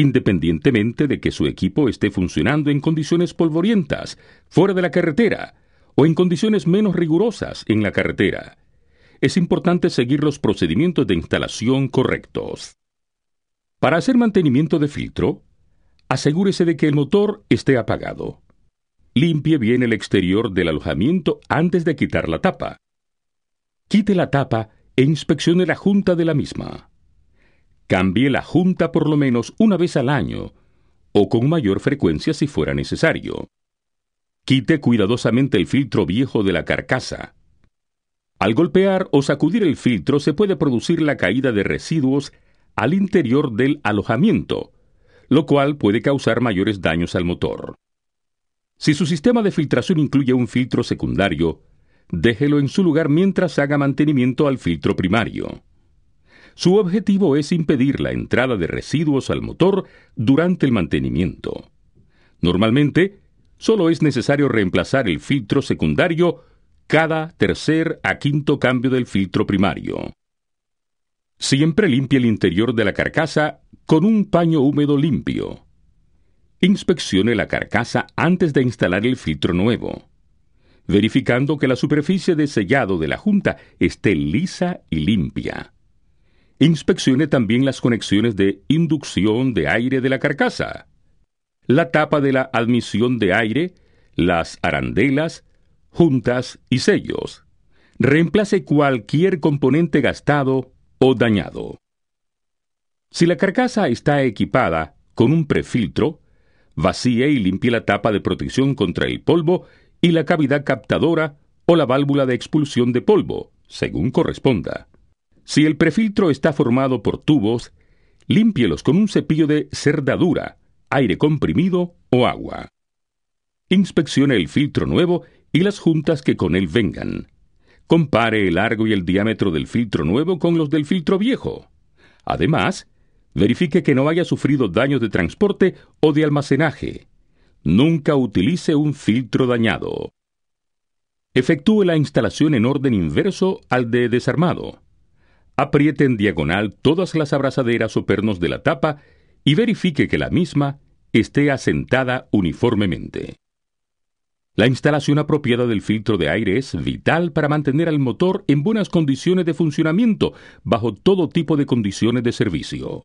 independientemente de que su equipo esté funcionando en condiciones polvorientas, fuera de la carretera, o en condiciones menos rigurosas en la carretera. Es importante seguir los procedimientos de instalación correctos. Para hacer mantenimiento de filtro, asegúrese de que el motor esté apagado. Limpie bien el exterior del alojamiento antes de quitar la tapa. Quite la tapa e inspeccione la junta de la misma cambie la Junta por lo menos una vez al año, o con mayor frecuencia si fuera necesario. Quite cuidadosamente el filtro viejo de la carcasa. Al golpear o sacudir el filtro se puede producir la caída de residuos al interior del alojamiento, lo cual puede causar mayores daños al motor. Si su sistema de filtración incluye un filtro secundario, déjelo en su lugar mientras haga mantenimiento al filtro primario. Su objetivo es impedir la entrada de residuos al motor durante el mantenimiento. Normalmente, solo es necesario reemplazar el filtro secundario cada tercer a quinto cambio del filtro primario. Siempre limpie el interior de la carcasa con un paño húmedo limpio. Inspeccione la carcasa antes de instalar el filtro nuevo, verificando que la superficie de sellado de la junta esté lisa y limpia. Inspeccione también las conexiones de inducción de aire de la carcasa, la tapa de la admisión de aire, las arandelas, juntas y sellos. Reemplace cualquier componente gastado o dañado. Si la carcasa está equipada con un prefiltro, vacíe y limpie la tapa de protección contra el polvo y la cavidad captadora o la válvula de expulsión de polvo, según corresponda. Si el prefiltro está formado por tubos, límpielos con un cepillo de cerdadura, aire comprimido o agua. Inspeccione el filtro nuevo y las juntas que con él vengan. Compare el largo y el diámetro del filtro nuevo con los del filtro viejo. Además, verifique que no haya sufrido daños de transporte o de almacenaje. Nunca utilice un filtro dañado. Efectúe la instalación en orden inverso al de desarmado. Apriete en diagonal todas las abrazaderas o pernos de la tapa y verifique que la misma esté asentada uniformemente. La instalación apropiada del filtro de aire es vital para mantener al motor en buenas condiciones de funcionamiento bajo todo tipo de condiciones de servicio.